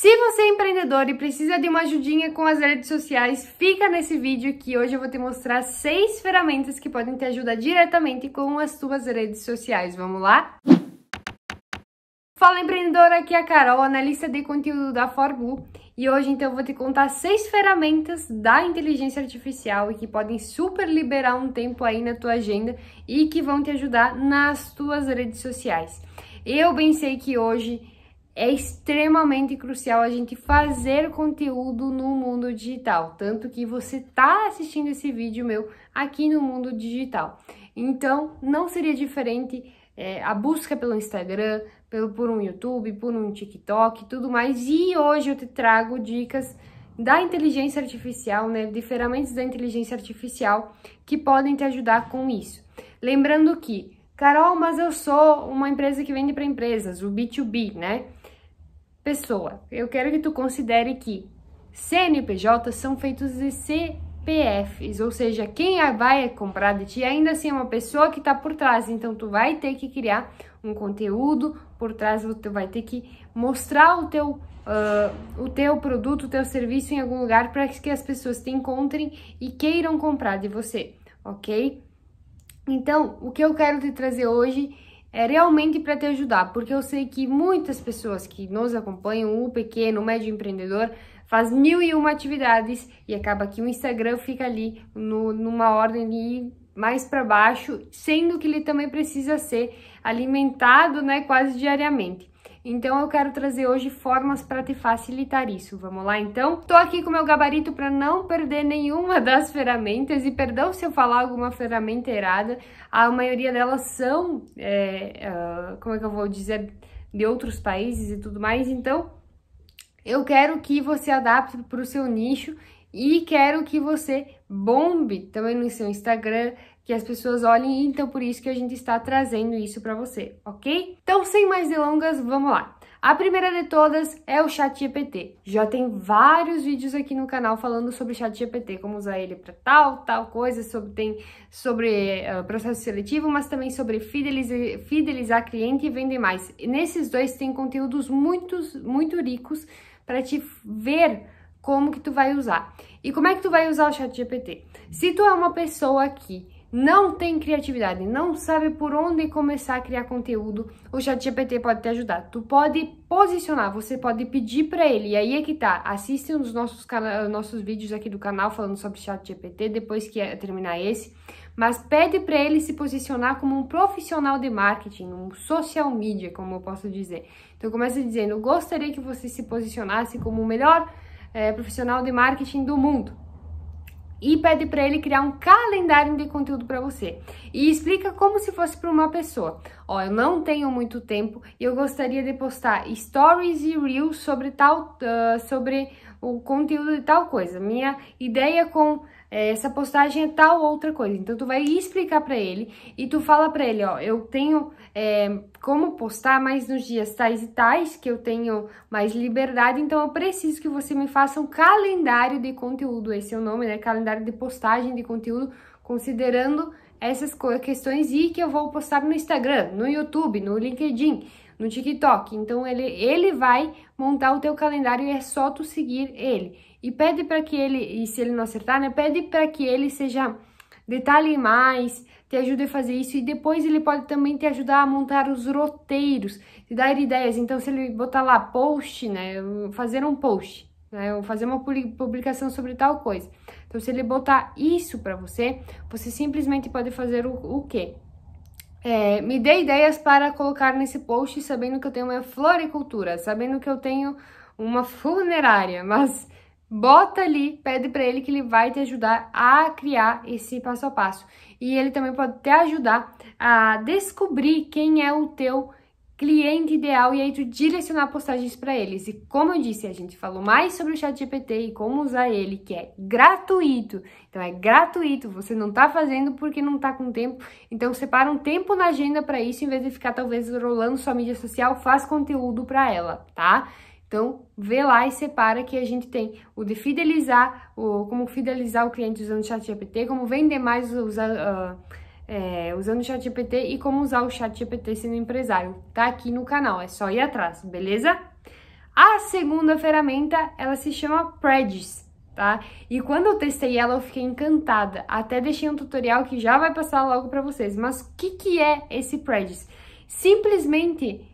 Se você é empreendedor e precisa de uma ajudinha com as redes sociais, fica nesse vídeo que hoje eu vou te mostrar seis ferramentas que podem te ajudar diretamente com as tuas redes sociais. Vamos lá? Fala empreendedora, aqui é a Carol, analista de conteúdo da Forbu e hoje então eu vou te contar seis ferramentas da inteligência artificial e que podem super liberar um tempo aí na tua agenda e que vão te ajudar nas tuas redes sociais. Eu bem sei que hoje é extremamente crucial a gente fazer conteúdo no mundo digital, tanto que você está assistindo esse vídeo meu aqui no mundo digital. Então, não seria diferente é, a busca pelo Instagram, pelo, por um YouTube, por um TikTok tudo mais. E hoje eu te trago dicas da inteligência artificial, né, de ferramentas da inteligência artificial que podem te ajudar com isso. Lembrando que, Carol, mas eu sou uma empresa que vende para empresas, o B2B, né? pessoa. Eu quero que tu considere que CNPJ são feitos de CPFs, ou seja, quem vai comprar de ti ainda assim é uma pessoa que está por trás, então tu vai ter que criar um conteúdo por trás, tu vai ter que mostrar o teu Uh, o teu produto, o teu serviço em algum lugar para que as pessoas te encontrem e queiram comprar de você, ok? Então, o que eu quero te trazer hoje é realmente para te ajudar, porque eu sei que muitas pessoas que nos acompanham, o pequeno, o médio empreendedor, faz mil e uma atividades e acaba que o Instagram fica ali no, numa ordem mais para baixo, sendo que ele também precisa ser alimentado, né, quase diariamente. Então eu quero trazer hoje formas para te facilitar isso. Vamos lá então? Tô aqui com meu gabarito para não perder nenhuma das ferramentas e perdão se eu falar alguma ferramenta errada, a maioria delas são, é, uh, como é que eu vou dizer, de outros países e tudo mais. Então eu quero que você adapte para o seu nicho e quero que você bombe também no seu Instagram, que as pessoas olhem, então por isso que a gente está trazendo isso para você, ok? Então, sem mais delongas, vamos lá. A primeira de todas é o ChatGPT. Já tem vários vídeos aqui no canal falando sobre ChatGPT, como usar ele para tal, tal coisa, sobre, tem sobre uh, processo seletivo, mas também sobre fidelizar, fidelizar cliente e vender mais. E nesses dois tem conteúdos muito, muito ricos para te ver como que tu vai usar. E como é que tu vai usar o ChatGPT? Se tu é uma pessoa que não tem criatividade, não sabe por onde começar a criar conteúdo, o ChatGPT pode te ajudar. Tu pode posicionar, você pode pedir para ele. E aí é que tá. Assiste um dos nossos, nossos vídeos aqui do canal falando sobre ChatGPT depois que é, terminar esse. Mas pede para ele se posicionar como um profissional de marketing, um social media, como eu posso dizer. Então começa dizendo: gostaria que você se posicionasse como o melhor é, profissional de marketing do mundo e pede para ele criar um calendário de conteúdo para você. E explica como se fosse para uma pessoa. Ó, eu não tenho muito tempo e eu gostaria de postar stories e reels sobre tal uh, sobre o conteúdo de tal coisa. Minha ideia com é, essa postagem é tal outra coisa. Então, tu vai explicar para ele e tu fala para ele, ó, eu tenho é, como postar, mais nos dias tais e tais, que eu tenho mais liberdade, então eu preciso que você me faça um calendário de conteúdo, esse é o nome, né, calendário de postagem de conteúdo, considerando essas questões e que eu vou postar no Instagram, no YouTube, no LinkedIn, no TikTok. Então, ele, ele vai montar o teu calendário e é só tu seguir ele e pede para que ele, e se ele não acertar, né, pede para que ele seja detalhe mais, te ajude a fazer isso e depois ele pode também te ajudar a montar os roteiros, te dar ideias. Então, se ele botar lá post, né, fazer um post, né, ou fazer uma publicação sobre tal coisa. Então, se ele botar isso para você, você simplesmente pode fazer o, o quê? É, me dê ideias para colocar nesse post, sabendo que eu tenho uma floricultura, sabendo que eu tenho uma funerária, mas Bota ali, pede para ele que ele vai te ajudar a criar esse passo a passo. E ele também pode te ajudar a descobrir quem é o teu cliente ideal e aí tu direcionar postagens para eles. E como eu disse, a gente falou mais sobre o chat GPT e como usar ele, que é gratuito. Então é gratuito, você não tá fazendo porque não tá com tempo. Então separa um tempo na agenda para isso, em vez de ficar talvez rolando sua mídia social, faz conteúdo para ela, tá? Então, vê lá e separa que a gente tem o de fidelizar, o, como fidelizar o cliente usando o chat GPT, como vender mais usa, uh, ah, é, usando o chat GPT e como usar o chat GPT sendo empresário. Tá aqui no canal, é só ir atrás, beleza? A segunda ferramenta, ela se chama Predis, tá? E quando eu testei ela, eu fiquei encantada. Até deixei um tutorial que já vai passar logo para vocês. Mas o que, que é esse Predis? Simplesmente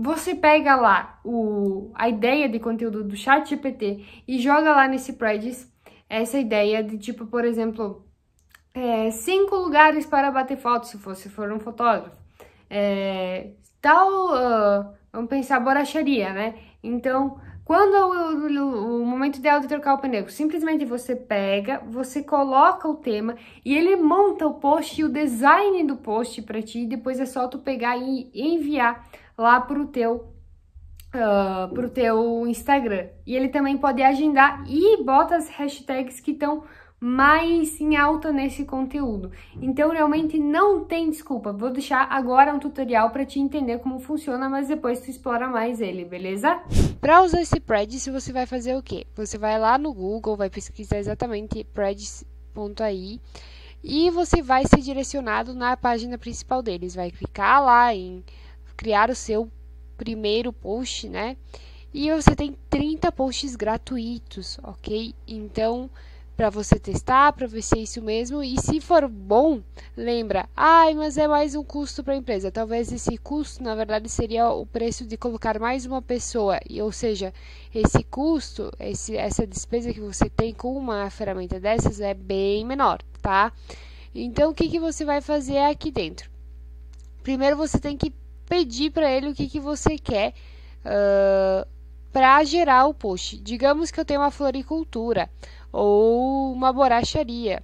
você pega lá o, a ideia de conteúdo do chat GPT e joga lá nesse Predis essa ideia de tipo, por exemplo, é, cinco lugares para bater foto se você for um fotógrafo. É, tal, uh, vamos pensar, borracharia, né? Então, quando o, o, o momento ideal de trocar o pneu? Simplesmente você pega, você coloca o tema e ele monta o post e o design do post para ti. depois é só tu pegar e enviar lá pro teu uh, pro teu Instagram. E ele também pode agendar e bota as hashtags que estão mais em alta nesse conteúdo. Então, realmente não tem desculpa. Vou deixar agora um tutorial para te entender como funciona, mas depois tu explora mais ele, beleza? Para usar esse Predis, você vai fazer o quê? Você vai lá no Google, vai pesquisar exatamente predis.ai e você vai ser direcionado na página principal deles. Vai clicar lá em criar o seu primeiro post, né? E você tem 30 posts gratuitos, ok? Então, para você testar, para ver se é isso mesmo. E se for bom, lembra, ai, mas é mais um custo para a empresa. Talvez esse custo, na verdade, seria o preço de colocar mais uma pessoa. E, ou seja, esse custo, esse, essa despesa que você tem com uma ferramenta dessas é bem menor, tá? Então, o que, que você vai fazer aqui dentro? Primeiro, você tem que pedir para ele o que, que você quer. Uh, para gerar o post. Digamos que eu tenho uma floricultura ou uma borracharia.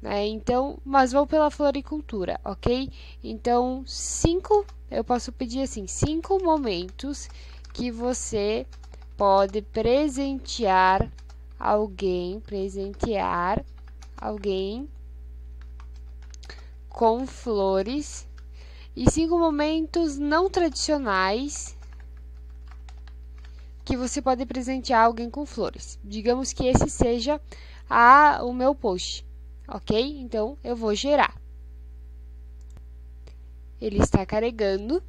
Né? Então, mas vou pela floricultura, ok? Então, cinco, eu posso pedir assim, cinco momentos que você pode presentear alguém, presentear alguém com flores e cinco momentos não tradicionais que você pode presentear alguém com flores. Digamos que esse seja a, o meu post, ok? Então, eu vou gerar. Ele está carregando.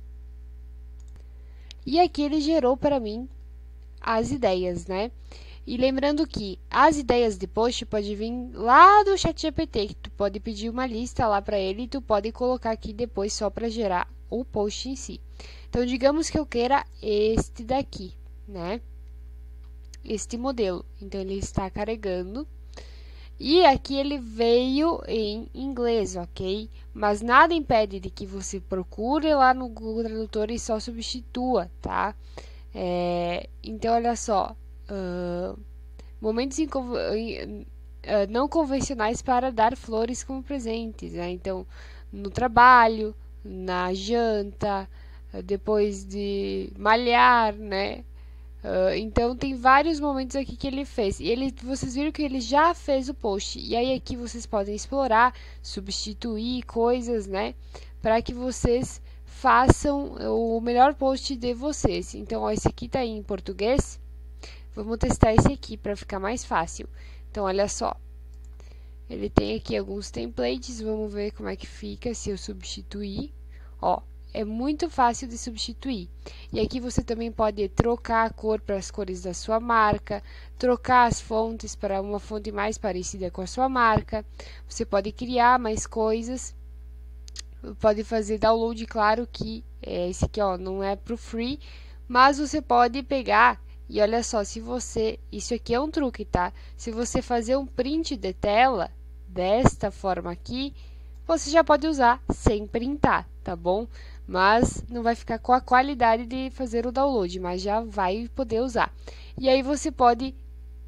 E aqui ele gerou para mim as ideias, né? E lembrando que as ideias de post pode vir lá do chat GPT, que tu pode pedir uma lista lá para ele e tu pode colocar aqui depois só para gerar o post em si. Então, digamos que eu queira este daqui né? Este modelo. Então, ele está carregando. E aqui ele veio em inglês, ok? Mas nada impede de que você procure lá no Google Tradutor e só substitua, tá? É, então, olha só. Uh, momentos não convencionais para dar flores como presentes, né? Então, no trabalho, na janta, depois de malhar, né? Uh, então tem vários momentos aqui que ele fez. E ele, vocês viram que ele já fez o post. E aí aqui vocês podem explorar, substituir coisas, né? Para que vocês façam o melhor post de vocês. Então, ó, esse aqui tá em português. Vamos testar esse aqui para ficar mais fácil. Então, olha só. Ele tem aqui alguns templates, vamos ver como é que fica se eu substituir. Ó, é muito fácil de substituir. E aqui você também pode trocar a cor para as cores da sua marca, trocar as fontes para uma fonte mais parecida com a sua marca. Você pode criar mais coisas, pode fazer download, claro que é, esse aqui ó, não é para o free, mas você pode pegar e olha só, se você, isso aqui é um truque, tá? Se você fazer um print de tela desta forma aqui, você já pode usar sem printar, tá bom? mas não vai ficar com a qualidade de fazer o download, mas já vai poder usar. E aí você pode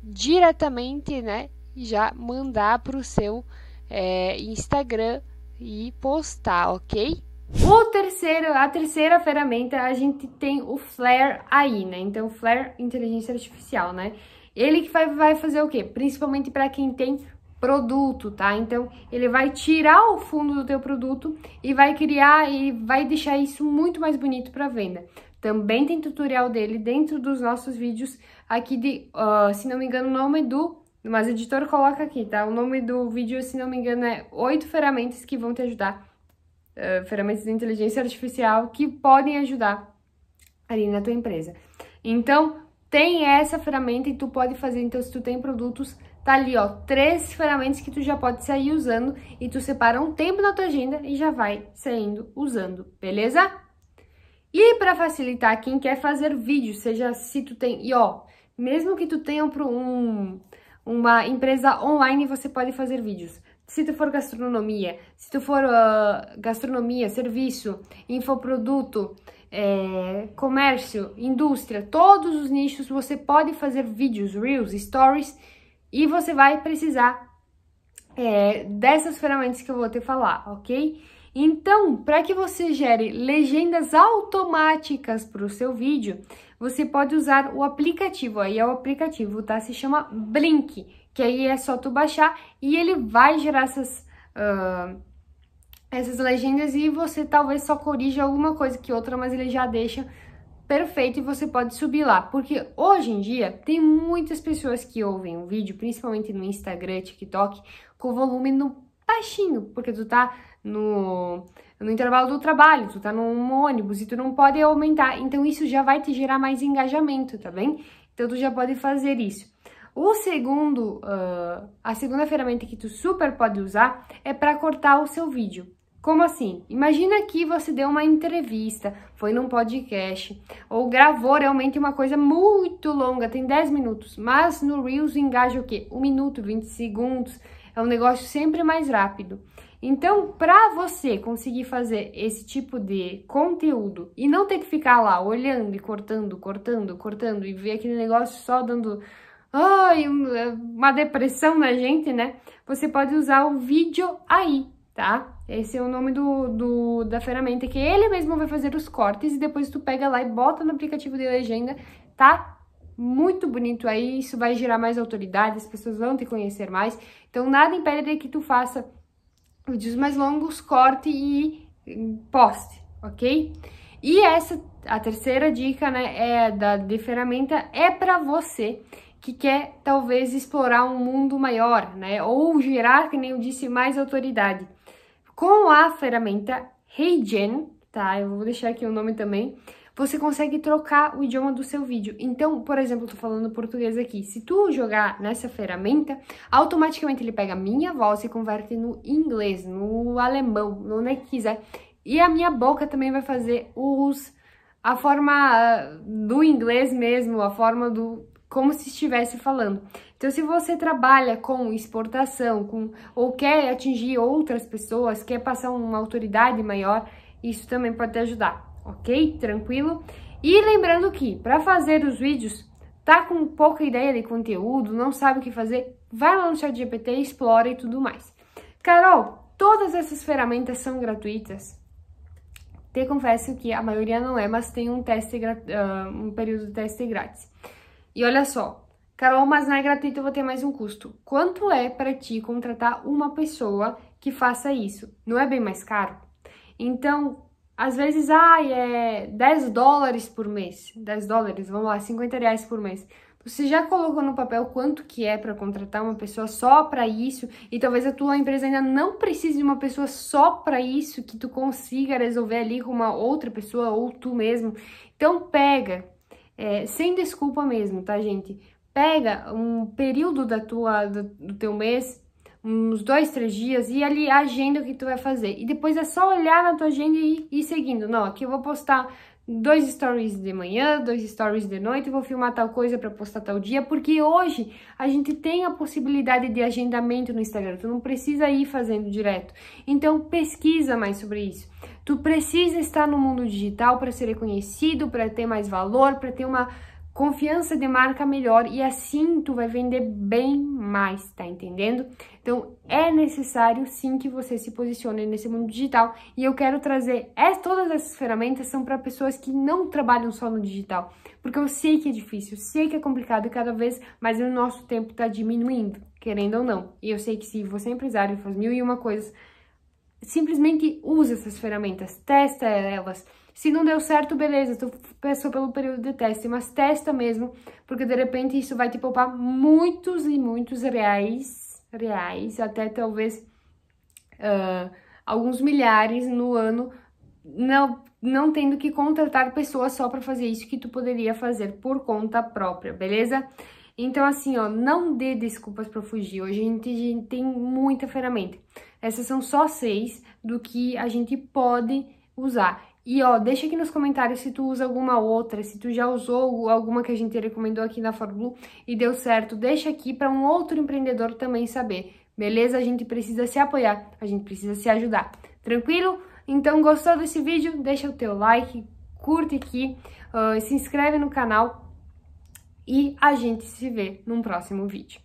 diretamente, né, já mandar para o seu é, Instagram e postar, ok? O terceiro, a terceira ferramenta, a gente tem o Flare aí, né? Então, Flare Inteligência Artificial, né? Ele que vai, vai fazer o quê? Principalmente para quem tem produto, tá? Então, ele vai tirar o fundo do teu produto e vai criar e vai deixar isso muito mais bonito para venda. Também tem tutorial dele dentro dos nossos vídeos aqui de, uh, se não me engano, o nome do... Mas o editor coloca aqui, tá? O nome do vídeo, se não me engano, é oito ferramentas que vão te ajudar. Uh, ferramentas de inteligência artificial que podem ajudar ali na tua empresa. Então, tem essa ferramenta e tu pode fazer. Então, se tu tem produtos, tá ali, ó, três ferramentas que tu já pode sair usando e tu separa um tempo na tua agenda e já vai saindo usando, beleza? E para facilitar quem quer fazer vídeo, seja se tu tem, e ó, mesmo que tu tenha um, uma empresa online, você pode fazer vídeos. Se tu for gastronomia, se tu for uh, gastronomia, serviço, infoproduto, é, comércio, indústria, todos os nichos, você pode fazer vídeos, reels, stories e você vai precisar é, dessas ferramentas que eu vou te falar, ok? Então, para que você gere legendas automáticas para o seu vídeo, você pode usar o aplicativo, aí é o aplicativo, tá? Se chama Blink, que aí é só tu baixar e ele vai gerar essas, uh, essas legendas e você talvez só corrija alguma coisa que outra, mas ele já deixa perfeito e você pode subir lá, porque hoje em dia tem muitas pessoas que ouvem o vídeo, principalmente no Instagram, TikTok, com volume no baixinho, porque tu tá no, no intervalo do trabalho, tu tá num ônibus e tu não pode aumentar, então isso já vai te gerar mais engajamento, tá bem? Então tu já pode fazer isso. O segundo, uh, a segunda ferramenta que tu super pode usar é para cortar o seu vídeo. Como assim? Imagina que você deu uma entrevista, foi num podcast, ou gravou realmente uma coisa muito longa, tem 10 minutos, mas no Reels engaja o quê? 1 minuto, 20 segundos, é um negócio sempre mais rápido. Então, para você conseguir fazer esse tipo de conteúdo e não ter que ficar lá olhando e cortando, cortando, cortando e ver aquele negócio só dando uma depressão na gente, né? Você pode usar o vídeo aí, tá? Esse é o nome do, do, da ferramenta que ele mesmo vai fazer os cortes e depois tu pega lá e bota no aplicativo de legenda, tá? Muito bonito aí, isso vai gerar mais autoridade, as pessoas vão te conhecer mais. Então, nada impede que tu faça vídeos mais longos, corte e poste, ok? E essa, a terceira dica, né, é da, de ferramenta é para você que quer, talvez, explorar um mundo maior, né, ou gerar, que nem eu disse, mais autoridade. Com a ferramenta HeyGen, tá? Eu vou deixar aqui o nome também. Você consegue trocar o idioma do seu vídeo. Então, por exemplo, eu tô falando português aqui. Se tu jogar nessa ferramenta, automaticamente ele pega a minha voz e converte no inglês, no alemão, no que quiser. E a minha boca também vai fazer os a forma ah, do inglês mesmo, a forma do como se estivesse falando. Então, se você trabalha com exportação, com ou quer atingir outras pessoas, quer passar uma autoridade maior, isso também pode te ajudar, ok? Tranquilo? E lembrando que para fazer os vídeos, tá com pouca ideia de conteúdo, não sabe o que fazer, vai lá no chat GPT, explora e tudo mais. Carol, todas essas ferramentas são gratuitas? Te confesso que a maioria não é, mas tem um teste, uh, um período de teste grátis. E olha só, Carol, mas não é gratuito, eu vou ter mais um custo. Quanto é para ti contratar uma pessoa que faça isso? Não é bem mais caro? Então, às vezes, ai, é 10 dólares por mês. 10 dólares, vamos lá, 50 reais por mês. Você já colocou no papel quanto que é para contratar uma pessoa só para isso? E talvez a tua empresa ainda não precise de uma pessoa só para isso que tu consiga resolver ali com uma outra pessoa ou tu mesmo. Então pega, é, sem desculpa mesmo, tá, gente? Pega um período da tua, do, do teu mês, uns dois, três dias, e ali agenda o que tu vai fazer. E depois é só olhar na tua agenda e ir seguindo. Não, aqui eu vou postar dois stories de manhã, dois stories de noite, vou filmar tal coisa para postar tal dia, porque hoje a gente tem a possibilidade de agendamento no Instagram, tu não precisa ir fazendo direto. Então pesquisa mais sobre isso. Tu precisa estar no mundo digital para ser reconhecido, para ter mais valor, para ter uma confiança de marca melhor e assim tu vai vender bem mais, tá entendendo? Então é necessário sim que você se posicione nesse mundo digital e eu quero trazer é, todas essas ferramentas são para pessoas que não trabalham só no digital, porque eu sei que é difícil, sei que é complicado cada vez, mas o nosso tempo está diminuindo, querendo ou não. E eu sei que se você é empresário e faz mil e uma coisas, simplesmente usa essas ferramentas, testa elas se não deu certo, beleza, tu passou pelo período de teste, mas testa mesmo, porque de repente isso vai te poupar muitos e muitos reais, reais, até talvez uh, alguns milhares no ano, não, não tendo que contratar pessoas só para fazer isso que tu poderia fazer por conta própria, beleza? Então, assim, ó, não dê desculpas para fugir. Hoje a gente, a gente, tem muita ferramenta. Essas são só seis do que a gente pode usar. E ó, deixa aqui nos comentários se tu usa alguma outra, se tu já usou alguma que a gente recomendou aqui na ForBlue e deu certo, deixa aqui para um outro empreendedor também saber. Beleza? A gente precisa se apoiar, a gente precisa se ajudar. Tranquilo? Então, gostou desse vídeo? Deixa o teu like, curte aqui, uh, se inscreve no canal e a gente se vê num próximo vídeo.